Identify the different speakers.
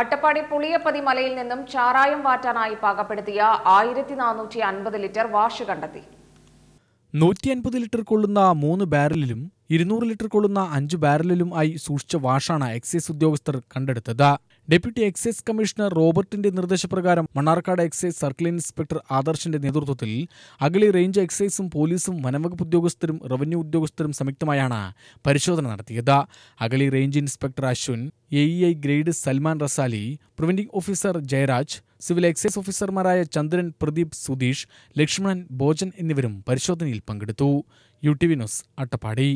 Speaker 1: അട്ടപ്പാടി പുളിയപ്പതി മലയിൽ നിന്നും ചാരായം വാറ്റാനായി പാകപ്പെടുത്തിയ ആയിരത്തി നാനൂറ്റി അൻപത് ലിറ്റർ വാഷ് കണ്ടെത്തി
Speaker 2: നൂറ്റി അൻപത് ലിറ്റർ കൊള്ളുന്ന മൂന്ന് ബാരലിലും ഇരുന്നൂറ് ലിറ്റർ കൊള്ളുന്ന അഞ്ച് ബാരലിലും ആയി സൂക്ഷിച്ച വാഷാണ് എക്സൈസ് ഉദ്യോഗസ്ഥർ കണ്ടെടുത്തത് ഡെപ്യൂട്ടി എക്സൈസ് കമ്മീഷണർ റോബർട്ടിന്റെ നിർദ്ദേശപ്രകാരം മണ്ണാർക്കാട് എക്സൈസ് സർക്കിൾ ഇൻസ്പെക്ടർ ആദർശിന്റെ നേതൃത്വത്തിൽ അഗളി റേഞ്ച് എക്സൈസും പോലീസും വനംവകുപ്പ് ഉദ്യോഗസ്ഥരും റവന്യൂ ഉദ്യോഗസ്ഥരും സംയുക്തമായാണ് പരിശോധന നടത്തിയത് Agali range inspector Ashwin A I grade Salman Rasali preventing officer Jayaraj civil excise ഓഫീസർമാരായ ചന്ദ്രൻ പ്രദീപ് സുധീഷ് ലക്ഷ്മണൻ ഭോജൻ എന്നിവരും പരിശോധനയിൽ പങ്കെടുത്തു U T V news Attappadi